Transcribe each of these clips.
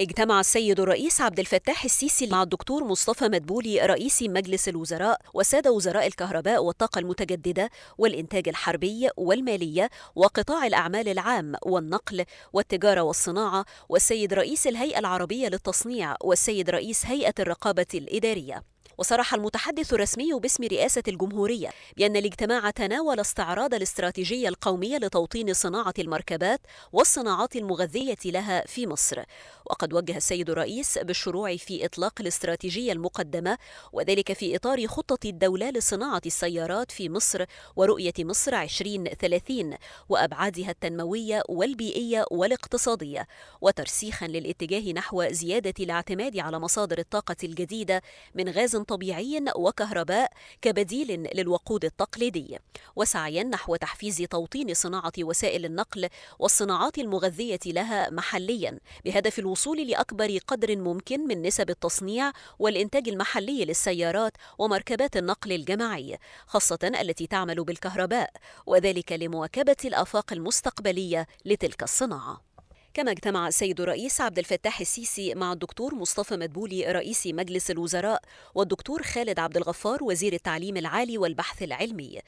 اجتمع السيد الرئيس عبد الفتاح السيسي مع الدكتور مصطفى مدبولي رئيس مجلس الوزراء وسادة وزراء الكهرباء والطاقة المتجددة والإنتاج الحربي والمالية وقطاع الأعمال العام والنقل والتجارة والصناعة والسيد رئيس الهيئة العربية للتصنيع والسيد رئيس هيئة الرقابة الإدارية وصرح المتحدث الرسمي باسم رئاسة الجمهورية بأن الاجتماع تناول استعراض الاستراتيجية القومية لتوطين صناعة المركبات والصناعات المغذية لها في مصر وقد وجه السيد الرئيس بالشروع في إطلاق الاستراتيجية المقدمة وذلك في إطار خطة الدولة لصناعة السيارات في مصر ورؤية مصر 2030 وأبعادها التنموية والبيئية والاقتصادية وترسيخا للاتجاه نحو زيادة الاعتماد على مصادر الطاقة الجديدة من غاز طبيعي وكهرباء كبديل للوقود التقليدي وسعيا نحو تحفيز توطين صناعة وسائل النقل والصناعات المغذية لها محليا بهدف الوصول لأكبر قدر ممكن من نسب التصنيع والإنتاج المحلي للسيارات ومركبات النقل الجماعي خاصة التي تعمل بالكهرباء وذلك لمواكبة الآفاق المستقبلية لتلك الصناعة كما اجتمع السيد الرئيس عبد الفتاح السيسي مع الدكتور مصطفى مدبولي رئيس مجلس الوزراء والدكتور خالد عبد الغفار وزير التعليم العالي والبحث العلمي.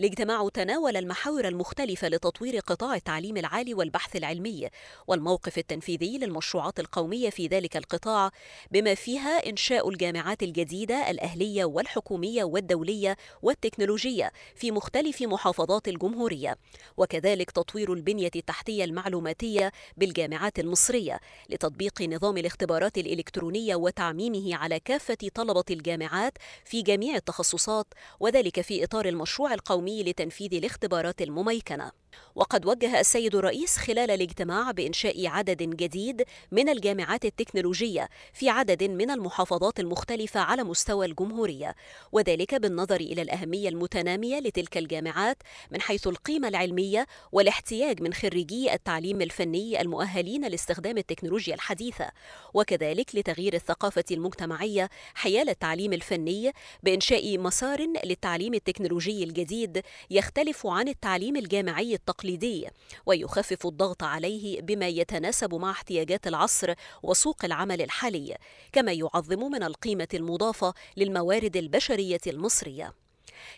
الاجتماع تناول المحاور المختلفة لتطوير قطاع التعليم العالي والبحث العلمي والموقف التنفيذي للمشروعات القومية في ذلك القطاع بما فيها إنشاء الجامعات الجديدة الأهلية والحكومية والدولية والتكنولوجية في مختلف محافظات الجمهورية وكذلك تطوير البنية التحتية المعلوماتية بال الجامعات المصرية لتطبيق نظام الاختبارات الإلكترونية وتعميمه على كافة طلبة الجامعات في جميع التخصصات وذلك في إطار المشروع القومي لتنفيذ الاختبارات المميكنة وقد وجه السيد الرئيس خلال الاجتماع بإنشاء عدد جديد من الجامعات التكنولوجية في عدد من المحافظات المختلفة على مستوى الجمهورية وذلك بالنظر إلى الأهمية المتنامية لتلك الجامعات من حيث القيمة العلمية والاحتياج من خريجي التعليم الفني المؤهلين لاستخدام التكنولوجيا الحديثة وكذلك لتغيير الثقافة المجتمعية حيال التعليم الفني بإنشاء مسار للتعليم التكنولوجي الجديد يختلف عن التعليم الجامعي التقليدي ويخفف الضغط عليه بما يتناسب مع احتياجات العصر وسوق العمل الحالي كما يعظم من القيمة المضافة للموارد البشرية المصرية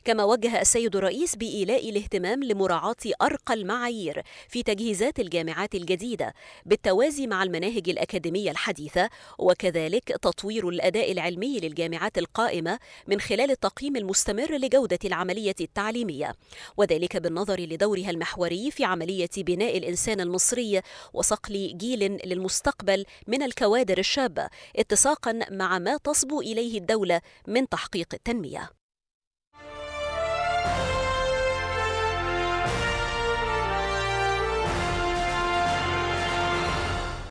كما وجه السيد الرئيس بإيلاء الاهتمام لمراعاة أرقى المعايير في تجهيزات الجامعات الجديدة بالتوازي مع المناهج الأكاديمية الحديثة وكذلك تطوير الأداء العلمي للجامعات القائمة من خلال التقييم المستمر لجودة العملية التعليمية وذلك بالنظر لدورها المحوري في عملية بناء الإنسان المصري وصقل جيل للمستقبل من الكوادر الشابة اتساقا مع ما تصبو إليه الدولة من تحقيق التنمية Bye.